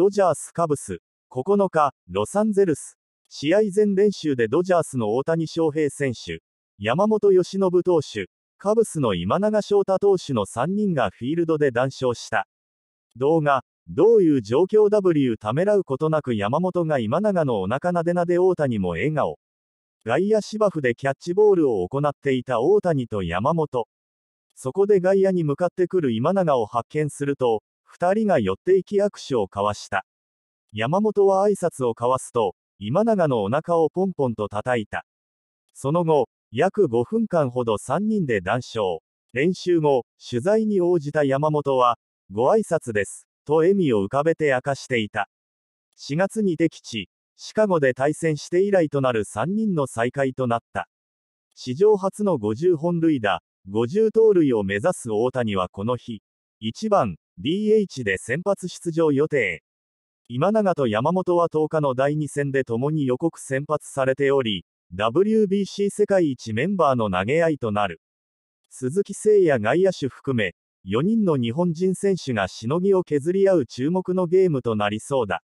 ドジャース・カブス。9日、ロサンゼルス。試合前練習でドジャースの大谷翔平選手、山本由伸投手、カブスの今永昇太投手の3人がフィールドで談笑した。動画、どういう状況 W ためらうことなく山本が今永のお腹なでなで大谷も笑顔。外野芝生でキャッチボールを行っていた大谷と山本。そこで外野に向かってくる今永を発見すると、二人が寄って行き握手を交わした。山本は挨拶を交わすと、今永のお腹をポンポンと叩いた。その後、約5分間ほど3人で談笑。練習後、取材に応じた山本は、ご挨拶です、と笑みを浮かべて明かしていた。4月に敵地、シカゴで対戦して以来となる3人の再会となった。史上初の50本塁打、50盗塁を目指す大谷はこの日、1番、DH で先発出場予定。今永と山本は10日の第2戦で共に予告先発されており、WBC 世界一メンバーの投げ合いとなる。鈴木誠也外野手含め、4人の日本人選手がしのぎを削り合う注目のゲームとなりそうだ。